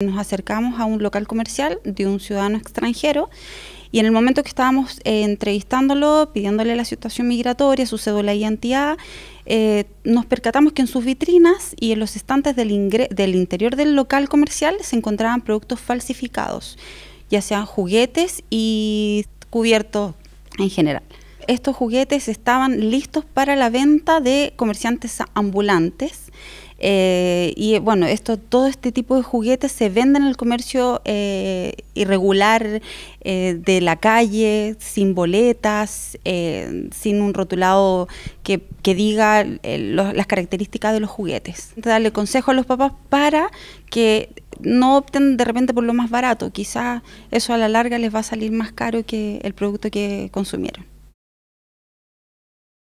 Nos acercamos a un local comercial de un ciudadano extranjero y en el momento que estábamos eh, entrevistándolo, pidiéndole la situación migratoria, su cédula identidad, eh, nos percatamos que en sus vitrinas y en los estantes del interior del local comercial se encontraban productos falsificados, ya sean juguetes y cubiertos en general estos juguetes estaban listos para la venta de comerciantes ambulantes. Eh, y bueno, esto, todo este tipo de juguetes se venden en el comercio eh, irregular eh, de la calle, sin boletas, sin un rotulado que, diga las características de los juguetes. Darle consejo a los papás para que no opten de repente por lo más barato, quizás eso a la larga les va a salir más caro que el producto que consumieron.